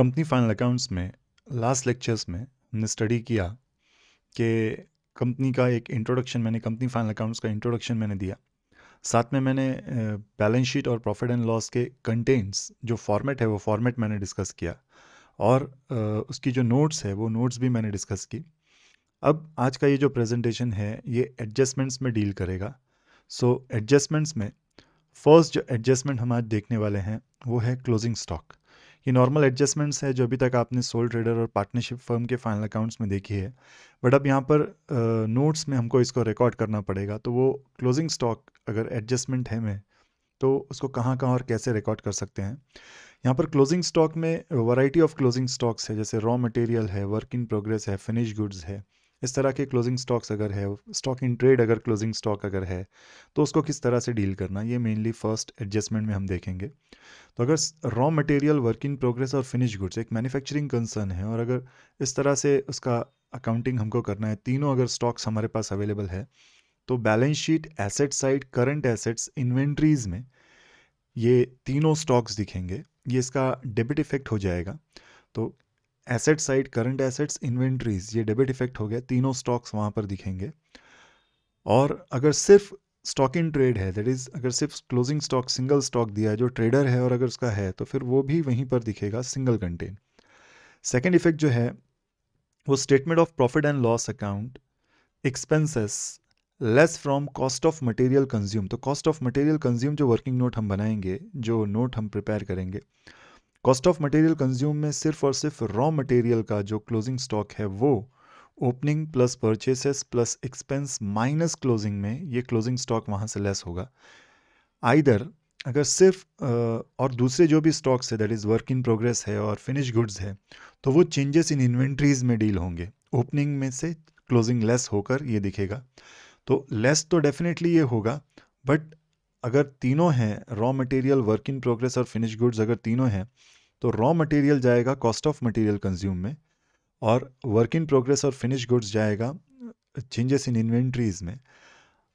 company final accounts में last lectures में हमने स्टडी किया कि कंपनी का एक इंट्रोडक्शन मैंने कंपनी फाइनल अकाउंट्स का इंट्रोडक्शन मैंने दिया साथ में मैंने बैलेंस शीट और प्रॉफिट एंड लॉस के कंटेंट्स जो फॉर्मेट है वो फॉर्मेट मैंने डिस्कस किया और उसकी जो नोट्स है वो नोट्स भी मैंने डिस्कस की अब आज का ये जो प्रेजेंटेशन है ये एडजस्टमेंट्स में डील करेगा सो so, एडजस्टमेंट्स में फर्स्ट जो एडजस्टमेंट हम आज देखने वाले हैं वो है क्लोजिंग स्टॉक ये नॉर्मल एडजस्टमेंट्स है जो अभी तक आपने सोल ट्रेडर और पार्टनरशिप फर्म के फाइनल अकाउंट्स में देखी है बट अब यहाँ पर नोट्स में हमको इसको रिकॉर्ड करना पड़ेगा तो वो क्लोजिंग स्टॉक अगर एडजस्टमेंट है मैं तो उसको कहाँ कहाँ और कैसे रिकॉर्ड कर सकते हैं यहाँ पर क्लोजिंग स्टॉक में वैरायटी ऑफ क्लोजिंग स्टॉक्स है जैसे रॉ मटेरियल है वर्क इन प्रोग्रेस है फिनिश गुड्स है इस तरह के क्लोजिंग स्टॉक्स अगर है स्टॉक इन ट्रेड अगर क्लोजिंग स्टॉक अगर है तो उसको किस तरह से डील करना ये मेनली फर्स्ट एडजस्टमेंट में हम देखेंगे तो अगर raw material work in progress और फिनिश गुड्स एक मैन्युफैक्चरिंग कंसर्न है और अगर इस तरह से उसका अकाउंटिंग हमको करना है तीनों अगर स्टॉक्स हमारे पास अवेलेबल है तो balance sheet asset side current assets inventories में ये तीनों स्टॉक्स दिखेंगे ये इसका डेबिट इफेक्ट हो जाएगा तो asset side current assets inventories ये डेबिट इफेक्ट हो गया तीनों स्टॉक्स वहाँ पर दिखेंगे और अगर सिर्फ स्टॉक इन ट्रेड है दैट इज़ अगर सिर्फ क्लोजिंग स्टॉक सिंगल स्टॉक दिया जो ट्रेडर है और अगर उसका है तो फिर वो भी वहीं पर दिखेगा सिंगल कंटेन सेकेंड इफेक्ट जो है वो statement of profit and loss account expenses less from cost of material consume तो कॉस्ट ऑफ मटेरियल कंज्यूम जो वर्किंग नोट हम बनाएंगे जो नोट हम प्रिपेयर करेंगे कॉस्ट ऑफ मटेरियल कंज्यूम में सिर्फ और सिर्फ रॉ मटेरियल का जो क्लोजिंग स्टॉक है वो opening plus purchases plus expense minus closing में ये क्लोजिंग स्टॉक वहाँ से लेस होगा आइदर अगर सिर्फ और दूसरे जो भी स्टॉक्स है that is work in progress है और फिनिश गुड्स है तो वो चेंजेस इन इन्वेंट्रीज में डील होंगे ओपनिंग में से क्लोजिंग लेस होकर ये दिखेगा तो लेस तो डेफिनेटली ये होगा बट अगर तीनों हैं raw material work in progress और फिनिश गुड्स अगर तीनों हैं तो रॉ मटेरियल जाएगा कॉस्ट ऑफ मटेरियल कंज्यूम में और वर्क इन प्रोग्रेस और फिनिश गुड्स जाएगा चेंजेस इन इन्वेंट्रीज में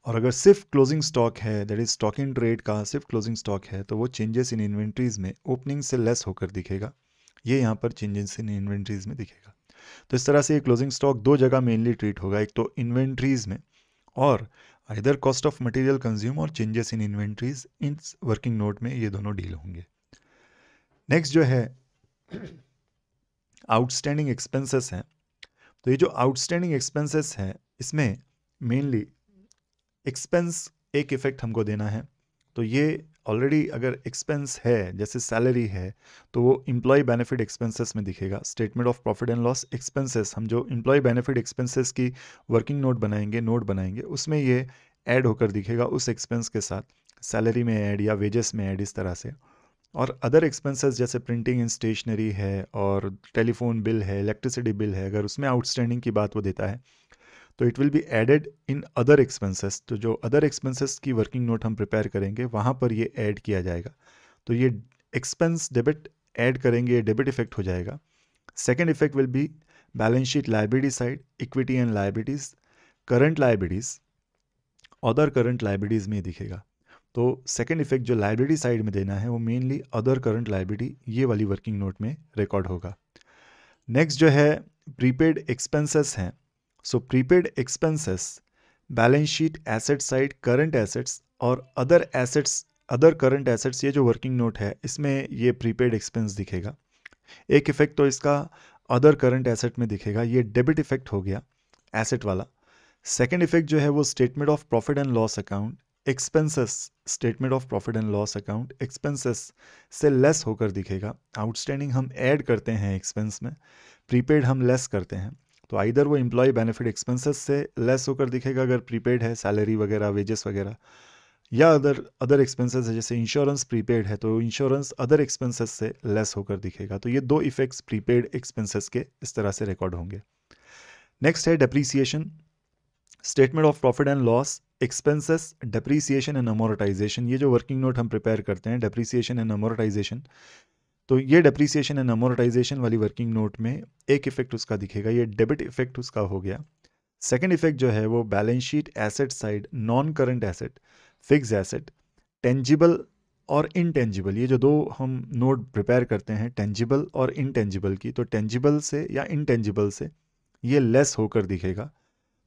और अगर सिर्फ क्लोजिंग स्टॉक है that is stock in trade का सिर्फ क्लोजिंग स्टॉक है तो वो चेंजेस इन इन्वेंट्रीज में ओपनिंग से लेस होकर दिखेगा ये यहाँ पर चेंजेस इन इन्वेंट्रीज में दिखेगा तो इस तरह से ये क्लोजिंग स्टॉक दो जगह मेनली ट्रीट होगा एक तो इन्वेंट्रीज में और either cost of material consume और changes in inventories in working note में ये दोनों डील होंगे नेक्स्ट जो है आउटस्टैंडिंग एक्सपेंसेस हैं तो ये जो आउटस्टैंडिंग एक्सपेंसेस हैं इसमें मेनली एक्सपेंस एक इफ़ेक्ट हमको देना है तो ये ऑलरेडी अगर एक्सपेंस है जैसे सैलरी है तो वो इम्प्लॉय बेनिफिट एक्सपेंसेस में दिखेगा statement of profit and loss expenses हम जो इम्प्लॉय बेनिफिट एक्सपेंसेस की वर्किंग नोट बनाएंगे नोट बनाएंगे उसमें ये ऐड होकर दिखेगा उस एक्सपेंस के साथ सैलरी में ऐड या वेजेस में ऐड इस तरह से और अदर एक्सपेंसेस जैसे प्रिंटिंग एंड स्टेशनरी है और टेलीफोन बिल है इलेक्ट्रिसिटी बिल है अगर उसमें आउटस्टैंडिंग की बात वो देता है तो it will be added in other expenses तो जो अदर एक्सपेंसेस की वर्किंग नोट हम प्रिपेयर करेंगे वहाँ पर ये ऐड किया जाएगा तो ये एक्सपेंस डेबिट ऐड करेंगे ये डेबिट इफेक्ट हो जाएगा second effect will be balance sheet library side equity and liabilities current liabilities other current libraries में दिखेगा तो सेकेंड इफेक्ट जो लाइब्रेरी साइड में देना है वो मेनली अदर करंट लाइब्रेरी ये वाली वर्किंग नोट में रिकॉर्ड होगा नेक्स्ट जो है प्रीपेड एक्सपेंसेस हैं so prepaid expenses balance sheet asset side current assets और other assets other current assets ये जो वर्किंग नोट है इसमें ये प्रीपेड एक्सपेंस दिखेगा एक इफेक्ट तो इसका अदर करंट एसेट में दिखेगा ये डेबिट इफेक्ट हो गया एसेट वाला सेकेंड इफेक्ट जो है वो statement of profit and loss account expenses statement of profit and loss account expenses से लेस होकर दिखेगा आउटस्टैंडिंग हम ऐड करते हैं एक्सपेंस में प्रीपेड हम लेस करते हैं तो आइधर वो एम्प्लॉय बेनिफिट एक्सपेंसेस से लेस होकर दिखेगा अगर प्रीपेड है सैलरी वगैरह वेजेस वगैरह या अदर अदर एक्सपेंसेस है जैसे इंश्योरेंस प्रीपेड है तो इंश्योरेंस अदर एक्सपेंसेस से लेस होकर दिखेगा तो ये दो इफेक्ट्स प्रीपेड एक्सपेंसेस के इस तरह से रिकॉर्ड होंगे नेक्स्ट है depreciation statement of profit and loss expenses depreciation and amortization ये जो वर्किंग नोट हम प्रिपेयर करते हैं डेप्रीसिएशन एंड अमोरटाइजेशन तो ये डेप्रीसिएशन एंड अमोरटाइजेशन वाली वर्किंग नोट में एक इफेक्ट उसका दिखेगा ये डेबिट इफेक्ट उसका हो गया सेकेंड इफेक्ट जो है वो balance sheet asset side non current asset fix asset tangible और इनटेंजिबल ये जो दो हम नोट प्रिपेयर करते हैं टेंजिबल और इनटेंजिबल की तो टेंजिबल से या इनटेंजिबल से ये लेस होकर दिखेगा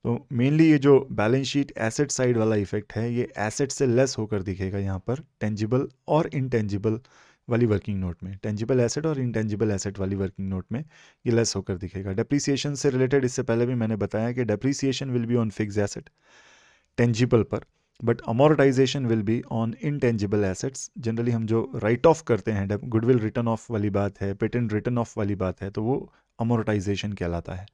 तो मेनली ये जो बैलेंस शीट एसेट साइड वाला इफेक्ट है ये एसेट से लेस होकर दिखेगा यहाँ पर टेंजिबल और इनटेंजिबल वाली वर्किंग नोट में टेंजिबल एसेट और इंटेंजिबल एसेट वाली वर्किंग नोट में ये लेस होकर दिखेगा डेप्रीसिएशन से रिलेटेड इससे पहले भी मैंने बताया कि depreciation will be on fix asset tangible पर but amortization will be on intangible assets generally हम जो राइट ऑफ करते हैं गुडविल रिटर्न ऑफ वाली बात है पेटेंट रिटर्न ऑफ वाली बात है तो वो अमोरटाइजेशन कहलाता है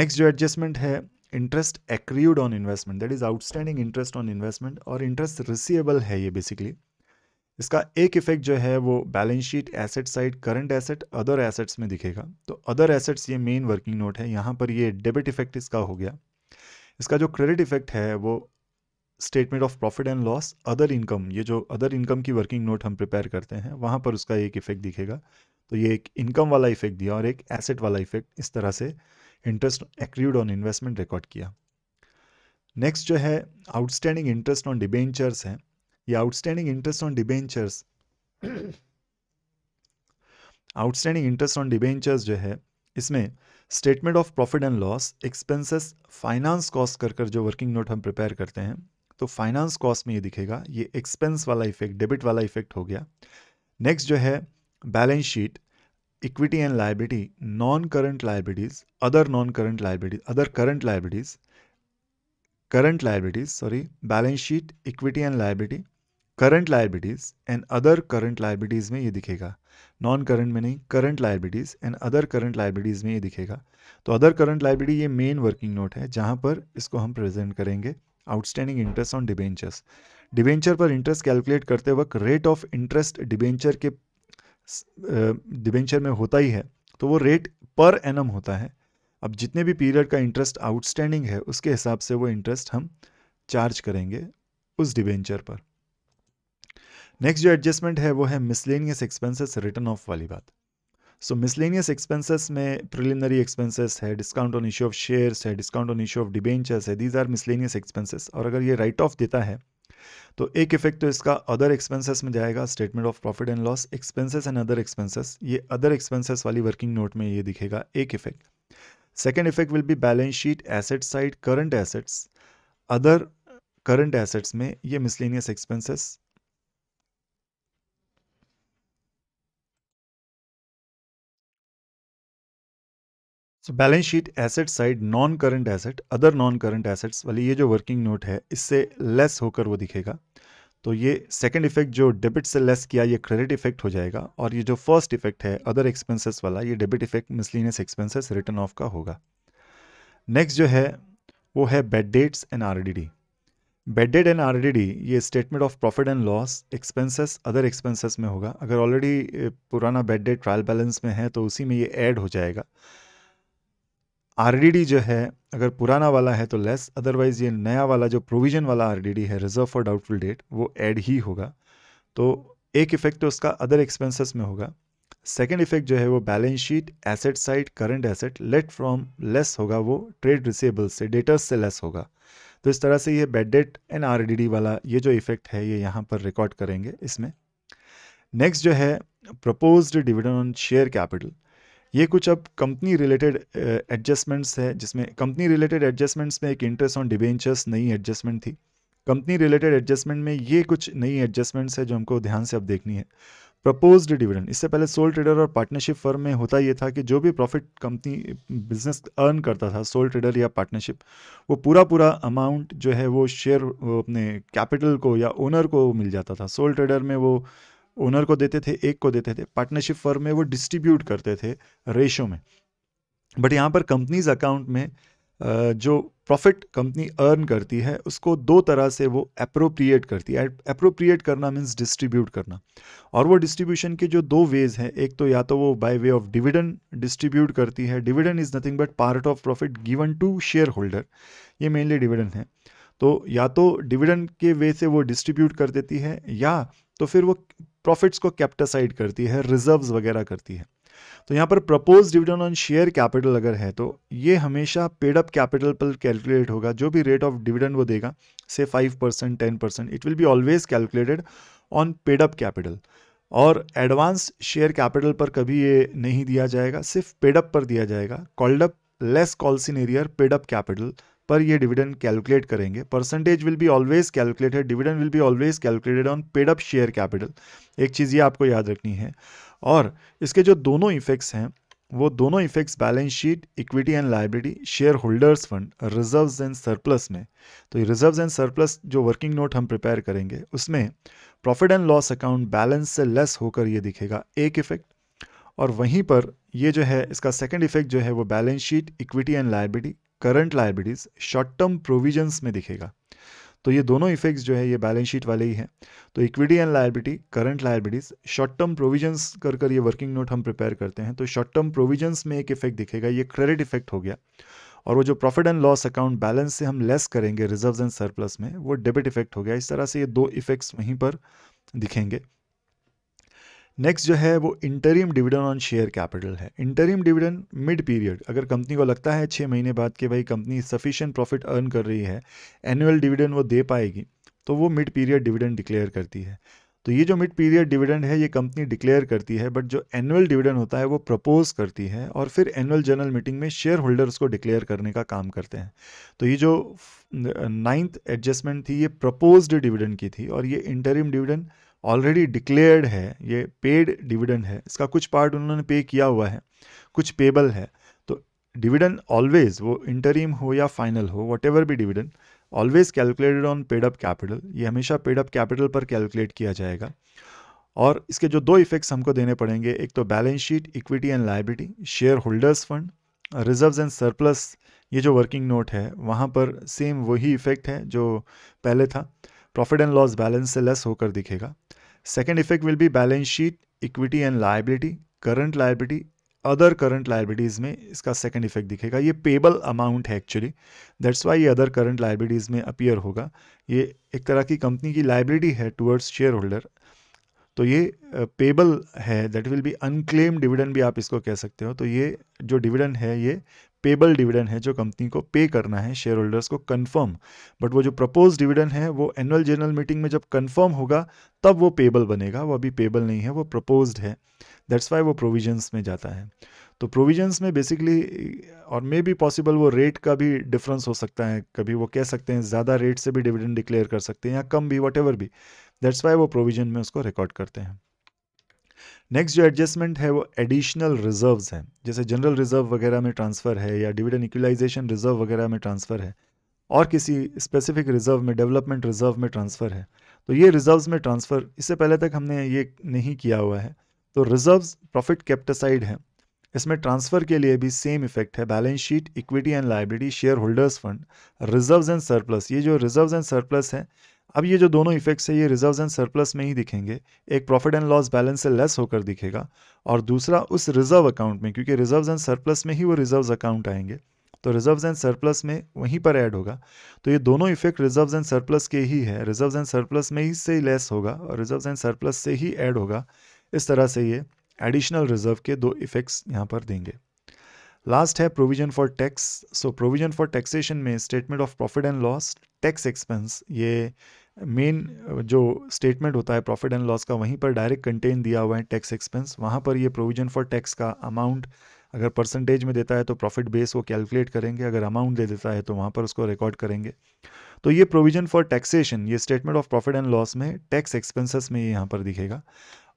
नेक्स्ट जो एडजस्टमेंट है interest accrued on investment that is outstanding interest on investment और इंटरेस्ट रिसीएबल है ये बेसिकली इसका एक इफेक्ट जो है वो balance sheet asset side current asset other assets में दिखेगा तो अदर एसेट्स ये मेन वर्किंग नोट है यहाँ पर ये डेबिट इफेक्ट इसका हो गया इसका जो क्रेडिट इफेक्ट है वो statement of profit and loss other income ये जो अदर इनकम की वर्किंग नोट हम प्रिपेयर करते हैं वहाँ पर उसका एक इफेक्ट दिखेगा तो ये एक इनकम वाला इफेक्ट दिया और एक एसेट वाला इफेक्ट इस तरह से interest accrued on investment record किया नेक्स्ट जो है आउटस्टैंडिंग इंटरेस्ट ऑन डिबेंचर्स हैं ये outstanding interest on debentures outstanding interest on debentures जो है इसमें statement of profit and loss expenses finance cost कर कर जो वर्किंग नोट हम प्रिपेयर करते हैं तो फाइनेंस कॉस्ट में ये दिखेगा ये एक्सपेंस वाला इफेक्ट डेबिट वाला इफेक्ट हो गया नेक्स्ट जो है balance sheet equity and liability non current liabilities other non current liabilities other current liabilities current liabilities sorry balance sheet equity and liability current liabilities and other current liabilities में ये दिखेगा non current में नहीं current liabilities and other current liabilities में ये दिखेगा तो other current liability ये मेन वर्किंग नोट है जहाँ पर इसको हम प्रेजेंट करेंगे outstanding interest on debentures debenture पर इंटरेस्ट कैलकुलेट करते वक्त रेट ऑफ इंटरेस्ट डिबेंचर के डिबेंचर में होता ही है तो वो रेट पर एनम होता है अब जितने भी पीरियड का इंटरेस्ट आउटस्टैंडिंग है उसके हिसाब से वो इंटरेस्ट हम चार्ज करेंगे उस डिबेंचर पर नेक्स्ट जो एडजस्टमेंट है वो है मिसलेनियस एक्सपेंसेस रिटर्न ऑफ वाली बात सो मिसलेनियस एक्सपेंसेस में प्रिलिमिनरी एक्सपेंसेस है discount on issue of shares है discount on issue of debentures है दीज आर मिसलेनियस एक्सपेंसेस और अगर ये राइट ऑफ देता है तो एक इफेक्ट तो इसका अदर एक्सपेंसेस में जाएगा statement of profit and loss expenses and other expenses ये अदर एक्सपेंसेस वाली वर्किंग नोट में ये दिखेगा एक effect second effect will be balance sheet asset side current assets other current assets में ये miscellaneous expenses so balance sheet asset side non current asset other non current assets वाली ये जो वर्किंग नोट है इससे लेस होकर वो दिखेगा तो ये सेकंड इफेक्ट जो डेबिट से लेस किया ये क्रेडिट इफेक्ट हो जाएगा और ये जो फर्स्ट इफेक्ट है अदर एक्सपेंसेस वाला ये debit effect miscellaneous expenses return of का होगा नेक्स्ट जो है वो है bad debts and R D D bad debt and R D D ये statement of profit and loss expenses other expenses में होगा अगर ऑलरेडी पुराना बेड डेट ट्रायल बैलेंस में है तो उसी में ये एड हो जाएगा आरडीडी जो है अगर पुराना वाला है तो लेस अदरवाइज़ ये नया वाला जो प्रोविज़न वाला आरडीडी है रिजर्व फॉर डाउटफुल डेट वो ऐड ही होगा तो एक इफ़ेक्ट तो उसका अदर एक्सपेंसेस में होगा सेकेंड इफेक्ट जो है वो balance sheet asset side current asset let from less होगा वो ट्रेड रिसेबल से डेटर्स से लेस होगा तो इस तरह से ये बेड डेट एंड आरडीडी वाला ये जो इफेक्ट है ये यहाँ पर रिकॉर्ड करेंगे इसमें नेक्स्ट जो है proposed dividend on share capital ये कुछ अब कंपनी रिलेटेड एडजस्टमेंट्स है जिसमें कंपनी रिलेटेड एडजस्टमेंट्स में एक इंटरेस्ट ऑन डिबेंचर्स नई एडजस्टमेंट थी कंपनी रिलेटेड एडजस्टमेंट में ये कुछ नई एडजस्टमेंट्स है जो हमको ध्यान से अब देखनी है प्रपोज्ड डिविडेंड इससे पहले सोल ट्रेडर और पार्टनरशिप फर्म में होता ये था कि जो भी प्रॉफिट कंपनी बिजनेस अर्न करता था सोल ट्रेडर या पार्टनरशिप वो पूरा पूरा अमाउंट जो है वो शेयर अपने कैपिटल को या ओनर को मिल जाता था सोल ट्रेडर में वो ओनर को देते थे एक को देते थे पार्टनरशिप फर्म में वो डिस्ट्रीब्यूट करते थे रेशो में बट यहाँ पर कंपनीज अकाउंट में जो प्रॉफिट कंपनी अर्न करती है उसको दो तरह से वो अप्रोप्रिएट करती है अप्रोप्रिएट करना मीन्स डिस्ट्रीब्यूट करना और वो डिस्ट्रीब्यूशन के जो दो वेज हैं एक तो या तो वो by way of dividend distribute करती है dividend is nothing but part of profit given to share holder ये मेनली डिविडेंड है तो या तो डिविडेंड के वे से वो डिस्ट्रीब्यूट कर देती है या तो फिर वो प्रॉफिट्स को कैप्टासाइड करती है रिजर्व्स वगैरह करती है तो यहाँ पर propose dividend on share capital अगर है तो ये हमेशा पेडअप कैपिटल पर कैलकुलेट होगा जो भी रेट ऑफ डिविडेंड वो देगा से five percent ten percent it will be always calculated on paid up capital और एडवांस शेयर कैपिटल पर कभी ये नहीं दिया जाएगा सिर्फ पेडअप पर दिया जाएगा called up less calls in arrear paid up capital पर ये डिविडेंड कैलकुलेट करेंगे percentage will be always calculated dividend will be always calculated on paid up share capital एक चीज़ ये आपको याद रखनी है और इसके जो दोनों इफेक्ट्स हैं वो दोनों effects balance sheet equity and liability share holders fund reserves and surplus में तो ये रिजर्व्स एंड सरप्लस जो वर्किंग नोट हम प्रिपेयर करेंगे उसमें profit and loss account balance से लेस होकर ये दिखेगा एक इफेक्ट और वहीं पर ये जो है इसका सेकंड इफेक्ट जो है वो balance sheet equity and liability current liabilities short term provisions में दिखेगा तो ये दोनों इफेक्ट्स जो है ये बैलेंस शीट वाले ही हैं तो equity and liability current liabilities short term provisions कर कर ये वर्किंग नोट हम प्रिपेयर करते हैं तो शॉर्ट टर्म प्रोविजंस में एक इफेक्ट दिखेगा ये क्रेडिट इफेक्ट हो गया और वो जो profit and loss account balance से हम लेस करेंगे रिजर्व एंड सरप्लस में वो डेबिट इफेक्ट हो गया इस तरह से ये दो इफेक्ट्स वहीं पर दिखेंगे नेक्स्ट जो है वो interim dividend on share capital है इंटरिम डिविडेंड मिड पीरियड अगर कंपनी को लगता है छः महीने बाद कि भाई कंपनी सफिशियंट प्रॉफिट अर्न कर रही है एनुअल डिविडेंड वो दे पाएगी तो वो मिड पीरियड डिविडेंड डिक्लेयर करती है तो ये जो मिड पीरियड डिविडेंड है ये कंपनी डिक्लेयर करती है बट जो एनुअल डिविडेंड होता है वो प्रपोज करती है और फिर एनुअल जनरल मीटिंग में शेयर होल्डर्स को डिक्लेयर करने का काम करते हैं तो ये जो नाइन्थ एडजस्टमेंट थी ये प्रपोज्ड डिविडेंड की थी और ये इंटरिम डिविडेंड ऑलरेडी डिक्लेयर्ड है ये पेड डिविडेंड है इसका कुछ पार्ट उन्होंने पे किया हुआ है कुछ पेबल है तो डिविडेंड ऑलवेज वो इंटरीम हो या फाइनल हो वट एवर भी dividend always calculated on paid up capital ये हमेशा पेड अप कैपिटल पर कैलकुलेट किया जाएगा और इसके जो दो इफेक्ट्स हमको देने पड़ेंगे एक तो balance sheet equity and liability share holders fund reserves and surplus ये जो वर्किंग नोट है वहाँ पर सेम वही इफेक्ट है जो पहले था प्रॉफिट एंड लॉस बैलेंस से लेस होकर दिखेगा second effect will be balance sheet equity and liability current liability other current liabilities में इसका सेकेंड इफेक्ट दिखेगा ये पेबल अमाउंट है एक्चुअली दैट्स वाई ये अदर करंट लाइबिलिटीज़ में अपियर होगा ये एक तरह की कंपनी की लाइबिलिटी है टूवर्ड्स शेयर होल्डर तो ये पेबल है that will be unclaimed dividend भी आप इसको कह सकते हो तो ये जो डिविडेंड है ये पेबल डिविडेंड है जो कंपनी को पे करना है शेयर होल्डर्स को कंफर्म बट वो जो प्रपोज डिविडेंड है वो एनुअल जनरल मीटिंग में जब कंफर्म होगा तब वो पेबल बनेगा वो अभी पेबल नहीं है वो प्रपोज्ड है दैट्स वाई वो प्रोविजन्स में जाता है तो प्रोविजन्स में बेसिकली और मे बी पॉसिबल वो रेट का भी डिफरेंस हो सकता है कभी वो कह सकते हैं ज़्यादा रेट से भी डिविडेंड डिक्लेयर कर सकते हैं या कम भी वट भी दैट्स वाई वो प्रोविजन में उसको रिकॉर्ड करते हैं नेक्स्ट जो एडजस्टमेंट है वो एडिशनल रिजर्व्स हैं जैसे जनरल रिजर्व वगैरह में ट्रांसफ़र है या डिविडेंड इक्वलाइजेशन रिजर्व वगैरह में ट्रांसफ़र है और किसी स्पेसिफिक रिजर्व में डेवलपमेंट रिजर्व में ट्रांसफ़र है तो ये रिजर्व्स में ट्रांसफ़र इससे पहले तक हमने ये नहीं किया हुआ है तो रिजर्व्स प्रॉफिट कैप्टेसाइड हैं इसमें ट्रांसफ़र के लिए भी सेम इफेक्ट है balance sheet equity and liability share holders fund reserves and surplus ये जो रिजर्व्स एंड सरप्लस हैं अब ये जो दोनों इफेक्ट्स है ये रिजर्व्स एंड सरप्लस में ही दिखेंगे एक प्रॉफिट एंड लॉस बैलेंस से लेस होकर दिखेगा और दूसरा उस रिजर्व अकाउंट में क्योंकि रिजर्व्स एंड सरप्लस में ही वो रिजर्व्स अकाउंट आएंगे तो रिजर्व्स एंड सरप्लस में वहीं पर ऐड होगा तो ये दोनों इफेक्ट रिजर्व्स एंड सरप्लस के ही है रिजर्व्स एंड सरप्लस में ही से लेस होगा और रिजर्व्स एंड सरप्लस से ही ऐड होगा इस तरह से ये एडिशनल रिजर्व के दो इफेक्ट्स यहाँ पर देंगे लास्ट है provision for tax so provision for taxation में statement of profit and loss tax expense ये मेन जो स्टेटमेंट होता है प्रॉफिट एंड लॉस का वहीं पर डायरेक्ट कंटेन दिया हुआ है टैक्स एक्सपेंस वहाँ पर ये प्रोविजन फॉर टैक्स का अमाउंट अगर परसेंटेज में देता है तो प्रॉफिट बेस वो कैलकुलेट करेंगे अगर अमाउंट दे देता है तो वहाँ पर उसको रिकॉर्ड करेंगे तो ये प्रोविजन फॉर टैक्सेशन ये statement of profit and loss में टैक्स एक्सपेंसेस में ये यहाँ पर दिखेगा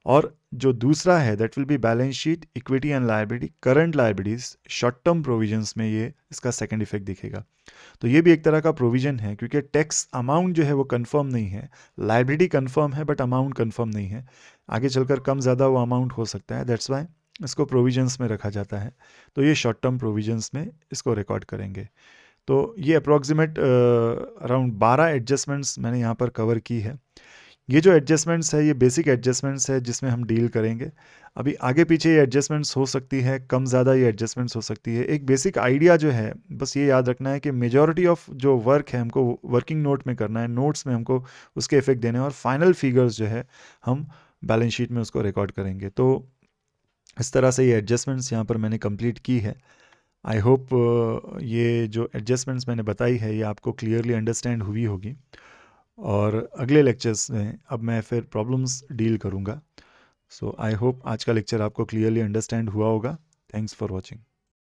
और जो दूसरा है that will be balance sheet equity and liability current liabilities short term provision में ये इसका सेकंड इफेक्ट दिखेगा तो ये भी एक तरह का प्रोविजन है क्योंकि टैक्स अमाउंट जो है वो कन्फर्म नहीं है लाइब्रेटी कन्फर्म है बट अमाउंट कन्फर्म नहीं है आगे चलकर कम ज़्यादा वो अमाउंट हो सकता है दैट्स वाई इसको प्रोविजन्स में रखा जाता है तो ये शॉर्ट टर्म प्रोविजन्स में इसको रिकॉर्ड करेंगे तो ये अप्रॉक्सीमेट अराउंड बारह एडजस्टमेंट्स मैंने यहाँ पर कवर की है ये जो एडजस्टमेंट्स है ये बेसिक एडजस्टमेंट्स है जिसमें हम डील करेंगे अभी आगे पीछे ये एडजस्टमेंट्स हो सकती है कम ज़्यादा ये एडजस्टमेंट्स हो सकती है एक बेसिक आइडिया जो है बस ये याद रखना है कि मेजॉरिटी ऑफ जो वर्क है हमको वर्किंग नोट में करना है नोट्स में हमको उसके इफेक्ट देने हैं और फाइनल फिगर्स जो है हम बैलेंस शीट में उसको रिकॉर्ड करेंगे तो इस तरह से ये एडजस्टमेंट्स यहाँ पर मैंने कम्प्लीट की है आई होप ये जो एडजस्टमेंट्स मैंने बताई है ये आपको क्लियरली अंडरस्टैंड हुई होगी और अगले लेक्चर्स में अब मैं फिर प्रॉब्लम्स डील करूँगा सो आई होप आज का लेक्चर आपको क्लियरली अंडरस्टैंड हुआ होगा थैंक्स फॉर वॉचिंग